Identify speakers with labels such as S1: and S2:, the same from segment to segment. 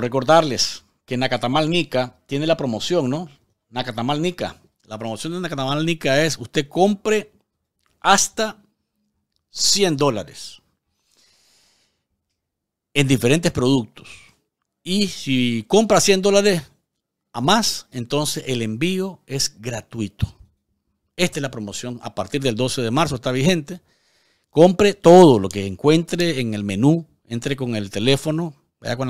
S1: recordarles que Nacatamal Nica tiene la promoción, ¿no? Nacatamal Nica. La promoción de Nacatamal Nica es usted compre hasta 100 dólares en diferentes productos. Y si compra 100 dólares a más, entonces el envío es gratuito. Esta es la promoción a partir del 12 de marzo, está vigente. Compre todo lo que encuentre en el menú, entre con el teléfono vaya con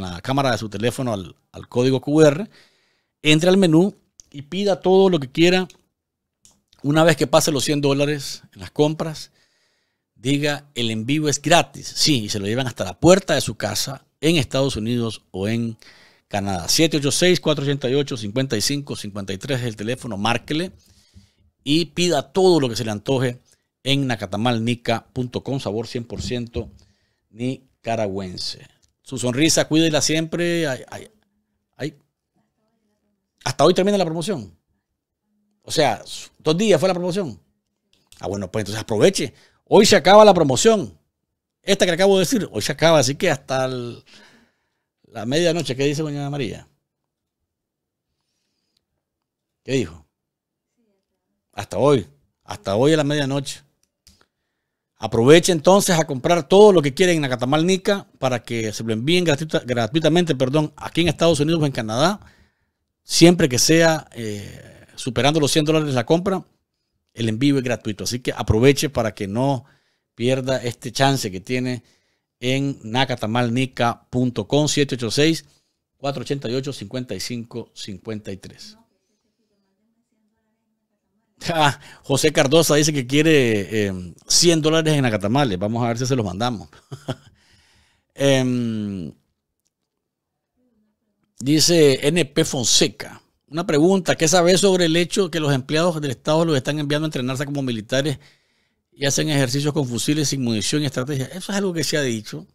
S1: la, cámara de su teléfono al, código QR, entre al menú y pida todo lo que quiera. Una vez que pase los 100 dólares en las compras, diga el envío es gratis. Sí, y se lo llevan hasta la puerta de su casa en Estados Unidos o en Canadá. 786-488-5553 es el teléfono, márquele y pida todo lo que se le antoje en nacatamalnica.com, sabor 100% nicaragüense su sonrisa, cuídela siempre. Ay, ay, Hasta hoy termina la promoción. O sea, dos días fue la promoción. Ah, bueno, pues entonces aproveche. Hoy se acaba la promoción. Esta que acabo de decir, hoy se acaba, así que hasta la medianoche, ¿qué dice doña María? ¿Qué dijo? Hasta hoy, hasta hoy a la medianoche. Aproveche entonces a comprar todo lo que quieren en Nacatamal Nica para que se lo envíen gratuitamente perdón, aquí en Estados Unidos o en Canadá, siempre que sea eh, superando los 100 dólares la compra, el envío es gratuito. Así que aproveche para que no pierda este chance que tiene en nacatamalnica.com 786 488 5553. Ah, José Cardosa dice que quiere 100 em, dólares en acatamales. Vamos a ver si se los mandamos. Em, dice NP Fonseca. Una pregunta, ¿qué sabe sobre el hecho que los empleados del Estado los están enviando a entrenarse como militares y hacen ejercicios con fusiles sin munición y estrategia? Eso es algo que se ha dicho.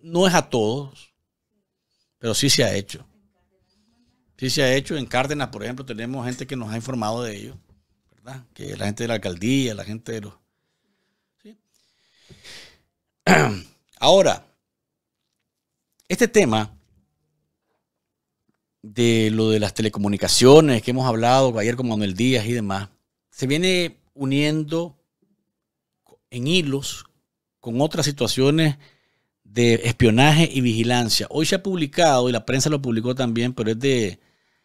S1: No es a todos, pero sí se ha hecho. Sí se ha hecho. En Cárdenas, por ejemplo, tenemos gente que nos ha informado de ello. Que la gente de la alcaldía, la gente de los... Ahora, este tema de lo de las telecomunicaciones que hemos hablado ayer con Manuel Díaz y demás, se viene uniendo en hilos con otras situaciones de espionaje y vigilancia. Hoy se ha publicado, y la prensa lo publicó también, pero es de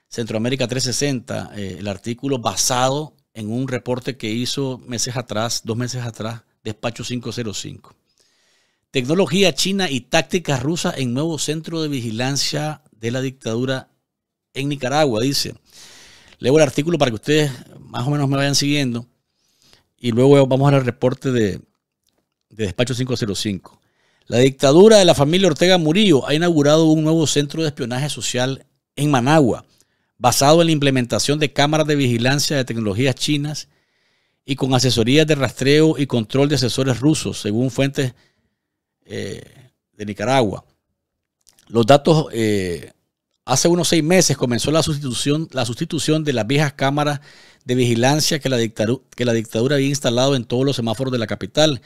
S1: Centroamérica 360, eh, el artículo basado en un reporte que hizo meses atrás, dos meses atrás, despacho 505. Tecnología china y tácticas rusas en nuevo centro de vigilancia de la dictadura en Nicaragua, dice. Leo el artículo para que ustedes más o menos me vayan siguiendo y luego vamos al reporte de, de despacho 505. La dictadura de la familia Ortega Murillo ha inaugurado un nuevo centro de espionaje social en Managua basado en la implementación de cámaras de vigilancia de tecnologías chinas y con asesorías de rastreo y control de asesores rusos, según fuentes eh, de Nicaragua. Los datos, eh, hace unos seis meses comenzó la sustitución, la sustitución de las viejas cámaras de vigilancia que la, que la dictadura había instalado en todos los semáforos de la capital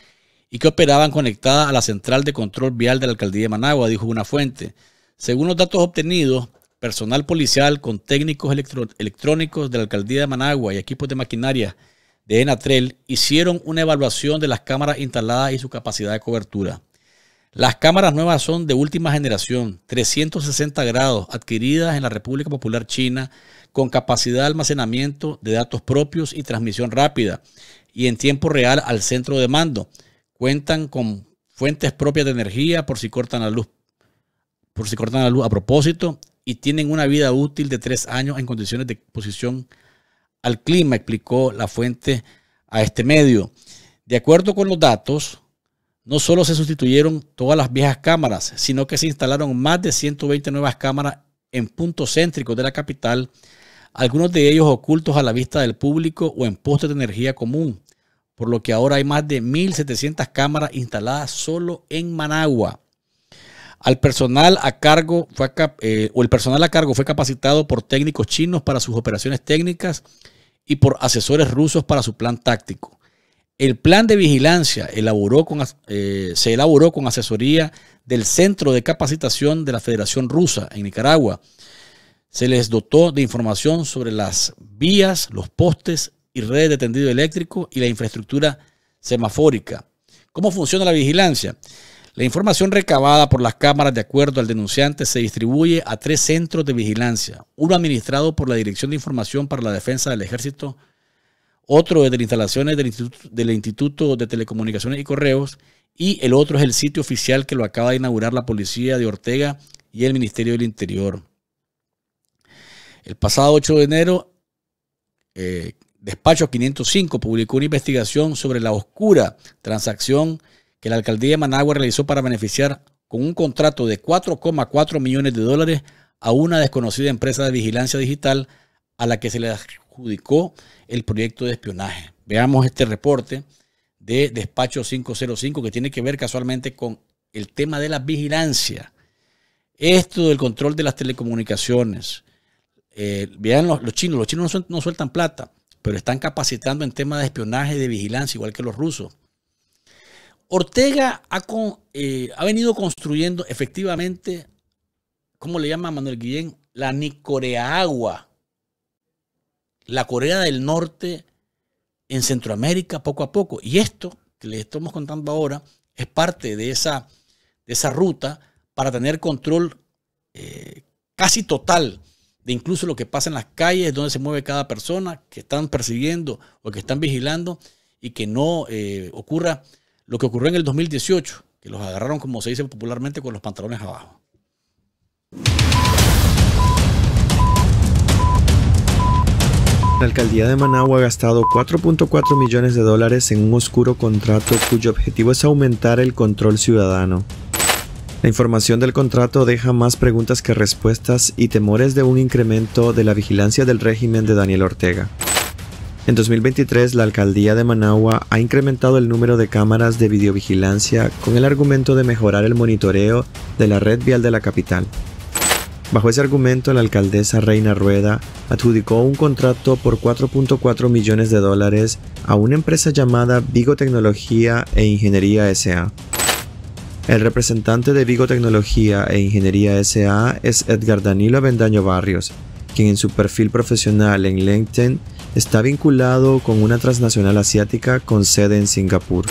S1: y que operaban conectadas a la central de control vial de la alcaldía de Managua, dijo una fuente. Según los datos obtenidos, personal policial con técnicos electrónicos de la alcaldía de Managua y equipos de maquinaria de Enatrel hicieron una evaluación de las cámaras instaladas y su capacidad de cobertura. Las cámaras nuevas son de última generación, 360 grados, adquiridas en la República Popular China, con capacidad de almacenamiento de datos propios y transmisión rápida, y en tiempo real al centro de mando. Cuentan con fuentes propias de energía por si cortan la luz, por si cortan la luz a propósito, y tienen una vida útil de tres años en condiciones de exposición al clima, explicó la fuente a este medio. De acuerdo con los datos, no solo se sustituyeron todas las viejas cámaras, sino que se instalaron más de 120 nuevas cámaras en puntos céntricos de la capital, algunos de ellos ocultos a la vista del público o en postes de energía común, por lo que ahora hay más de 1.700 cámaras instaladas solo en Managua personal a cargo eh, o el personal a cargo fue capacitado por técnicos chinos para sus operaciones técnicas y por asesores rusos para su plan táctico. El plan de vigilancia elaboró eh, se elaboró con asesoría del Centro de Capacitación de la Federación Rusa en Nicaragua. Se les dotó de información sobre las vías, los postes y redes de tendido eléctrico y la infraestructura semafórica. ¿Cómo funciona la vigilancia? La información recabada por las cámaras, de acuerdo al denunciante, se distribuye a tres centros de vigilancia, uno administrado por la Dirección de Información para la Defensa del Ejército, otro desde de las instalaciones del Instituto, de Telecomunicaciones y Correos, y el otro es el sitio oficial que lo acaba de inaugurar la Policía de Ortega y el Ministerio del Interior. El pasado 8 de enero, eh, Despacho 505 publicó una investigación sobre la oscura transacción que la alcaldía de Managua realizó para beneficiar con un contrato de 4,4 millones de dólares a una desconocida empresa de vigilancia digital a la que se le adjudicó el proyecto de espionaje. Veamos este reporte de despacho 505 que tiene que ver casualmente con el tema de la vigilancia. Esto del control de las telecomunicaciones. Eh, vean los, chinos, los chinos no, sueltan, plata, pero están capacitando en temas de espionaje y de vigilancia, igual que los rusos. Ortega ha, eh, ha venido construyendo efectivamente, ¿cómo le llama Manuel Guillén? La Nicoreagua, la Corea del Norte en Centroamérica poco a poco. Y esto que les estamos contando ahora es parte de esa, de esa ruta para tener control eh, casi total de incluso lo que pasa en las calles, donde se mueve cada persona, que están persiguiendo o que están vigilando y que no eh, ocurra lo que ocurrió en el 2018, que los agarraron, como se dice popularmente, con los pantalones abajo.
S2: La alcaldía de Managua ha gastado 4.4 millones de dólares en un oscuro contrato cuyo objetivo es aumentar el control ciudadano. La información del contrato deja más preguntas que respuestas y temores de un incremento de la vigilancia del régimen de Daniel Ortega. En 2023, la alcaldía de Managua ha incrementado el número de cámaras de videovigilancia con el argumento de mejorar el monitoreo de la red vial de la capital. Bajo ese argumento, la alcaldesa Reina Rueda adjudicó un contrato por 4.4 millones de dólares a una empresa llamada Vigo Tecnología e Ingeniería S.A. El representante de Vigo Tecnología e Ingeniería S.A. es Edgar Danilo Avendaño Barrios, quien en su perfil profesional en LinkedIn está vinculado con una transnacional asiática con sede en Singapur.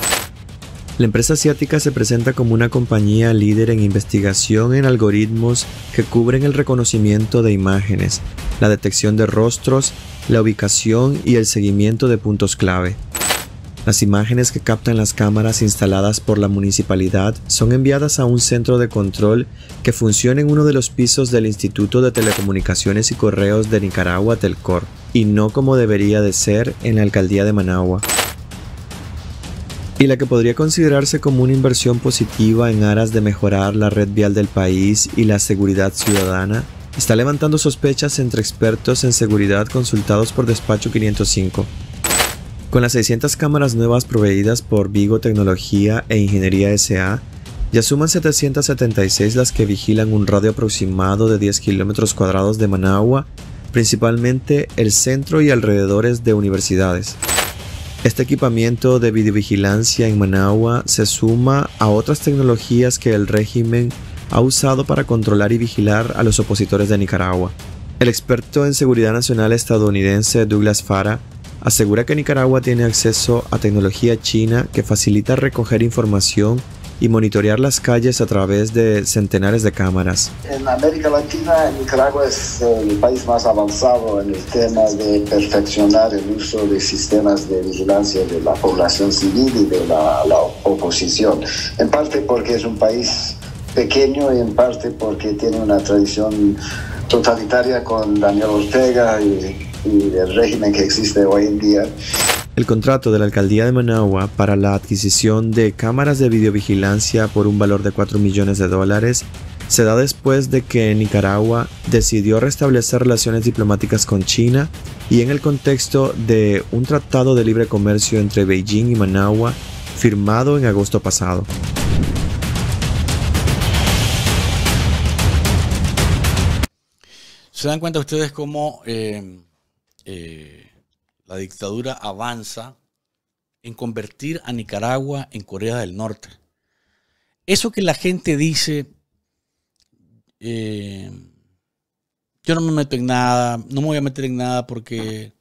S2: La empresa asiática se presenta como una compañía líder en investigación en algoritmos que cubren el reconocimiento de imágenes, la detección de rostros, la ubicación y el seguimiento de puntos clave. Las imágenes que captan las cámaras instaladas por la municipalidad son enviadas a un centro de control que funciona en uno de los pisos del Instituto de Telecomunicaciones y Correos de Nicaragua, Telcor, y no como debería de ser en la alcaldía de Managua. Y la que podría considerarse como una inversión positiva en aras de mejorar la red vial del país y la seguridad ciudadana, está levantando sospechas entre expertos en seguridad consultados por Despacho 505. Con las 600 cámaras nuevas proveídas por Vigo Tecnología e Ingeniería SA, ya suman 776 las que vigilan un radio aproximado de 10 kilómetros cuadrados de Managua, principalmente el centro y alrededores de universidades. Este equipamiento de videovigilancia en Managua se suma a otras tecnologías que el régimen ha usado para controlar y vigilar a los opositores de Nicaragua. El experto en seguridad nacional estadounidense Douglas Farah asegura que Nicaragua tiene acceso a tecnología china que facilita recoger información y monitorear las calles a través de centenares de cámaras.
S1: En América Latina, Nicaragua es el país más avanzado en el tema de perfeccionar el uso de sistemas de vigilancia de la población civil y de la, la oposición, en parte porque es un país pequeño y en parte porque tiene una tradición totalitaria con Daniel Ortega y y del régimen que
S2: existe hoy en día. El contrato de la alcaldía de Managua para la adquisición de cámaras de videovigilancia por un valor de 4 millones de dólares se da después de que Nicaragua decidió restablecer relaciones diplomáticas con China y en el contexto de un tratado de libre comercio entre Beijing y Managua firmado en agosto pasado.
S1: ¿Se dan cuenta ustedes cómo eh, eh, la dictadura avanza en convertir a Nicaragua en Corea del Norte. Eso que la gente dice, eh, yo no me meto en nada, no me voy a meter en nada porque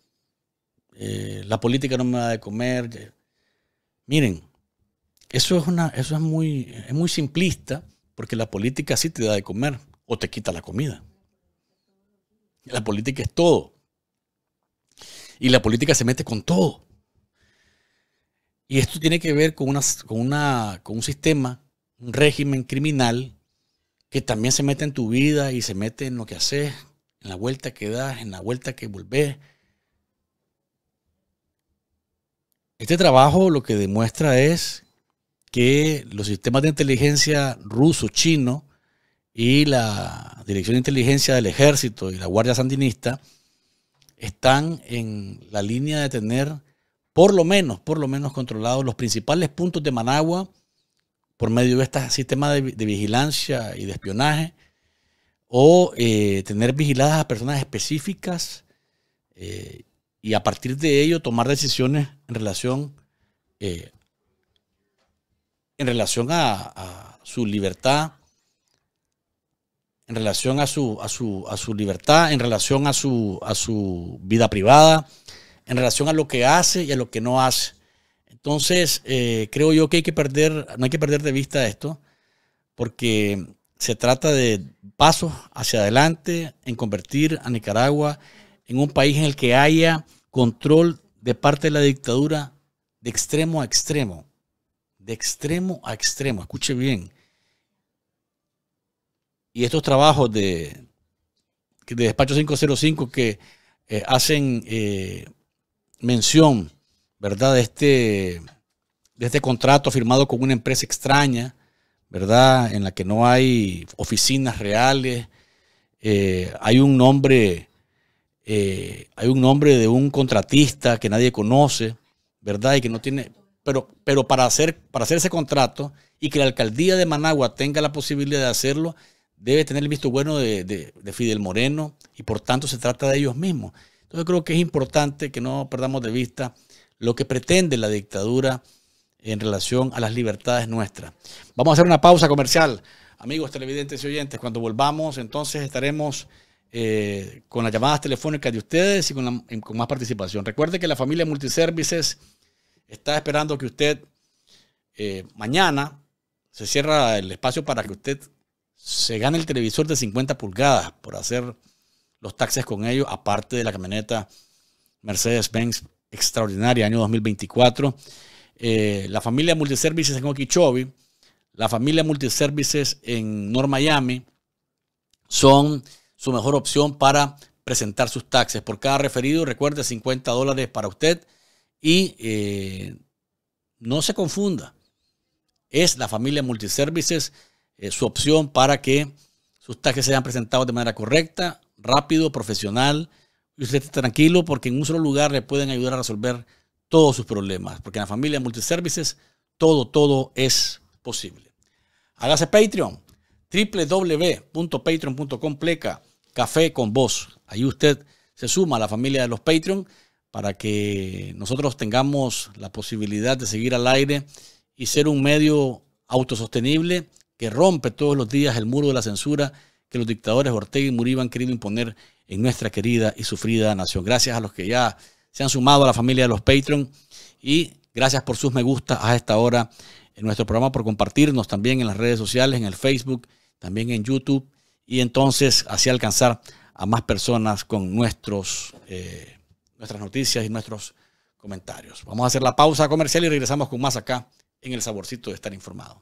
S1: eh, la política no me da de comer. Miren, eso es, una, es, muy, es muy simplista porque la política sí te da de comer o te quita la comida. La política es todo. Y la política se mete con todo. Y esto tiene que ver con, con, un sistema, un régimen criminal que también se mete en tu vida y se mete en lo que haces, en la vuelta que das, en la vuelta que volvés. Este trabajo lo que demuestra es que los sistemas de inteligencia ruso, chino y la Dirección de Inteligencia del Ejército y la Guardia Sandinista están en la línea de tener por lo menos, por lo menos controlados los principales puntos de Managua por medio de este sistema de, vigilancia y de espionaje, o eh, tener vigiladas a personas específicas eh, y a partir de ello tomar decisiones en relación, eh, en relación a su libertad en relación a su, a su, a su libertad, en relación a su, a su vida privada, en relación a lo que hace y a lo que no hace. Entonces, eh, creo yo que, hay que perder, no hay que perder de vista esto, porque se trata de pasos hacia adelante en convertir a Nicaragua en un país en el que haya control de parte de la dictadura de extremo a extremo. De extremo a extremo, escuche bien y estos trabajos de, de despacho 505 que eh, hacen eh, mención, ¿verdad?, de este, de este contrato firmado con una empresa extraña, ¿verdad?, en la que no hay oficinas reales, eh, hay un nombre... hay un nombre de un contratista que nadie conoce, ¿verdad? Y que no tiene, pero, pero para, hacer, para hacer ese contrato y que la alcaldía de Managua tenga la posibilidad de hacerlo, debe tener el visto bueno de, Fidel Moreno y por tanto se trata de ellos mismos. Entonces creo que es importante que no perdamos de vista lo que pretende la dictadura en relación a las libertades nuestras. Vamos a hacer una pausa comercial, amigos televidentes y oyentes. Cuando volvamos, entonces estaremos eh, con las llamadas telefónicas de ustedes y con, más participación. Recuerde que la familia Multiservices está esperando que usted eh, mañana se cierra el espacio para que usted se gana el televisor de 50 pulgadas por hacer los taxes con ellos, aparte de la camioneta Mercedes-Benz extraordinaria, año 2024. Eh, la familia Multiservices en Okeechobee, la familia Multiservices en North Miami son su mejor opción para presentar sus taxes. Por cada referido, recuerde 50 dólares para usted y eh, no se confunda. Es la familia Multiservices eh, su opción para que sus taxes sean presentados de manera correcta, rápido, profesional, y usted esté tranquilo porque en un solo lugar le pueden ayudar a resolver todos sus problemas, porque en la familia Multiservices todo, todo es posible. Hágase Patreon, www.patreon.com pleca, café con voz. Ahí usted se suma a la familia de los Patreon para que nosotros tengamos la posibilidad de seguir al aire y ser un medio autosostenible que rompe todos los días el muro de la censura que los dictadores Ortega y Murillo han querido imponer en nuestra querida y sufrida nación. Gracias a los que ya se han sumado a la familia de los Patreon y gracias por sus me gusta a esta hora en nuestro programa, por compartirnos también en las redes sociales, en el Facebook, también en YouTube y entonces así alcanzar a más personas con nuestros, eh, nuestras noticias y nuestros comentarios. Vamos a hacer la pausa comercial y regresamos con más acá en el saborcito de estar informado.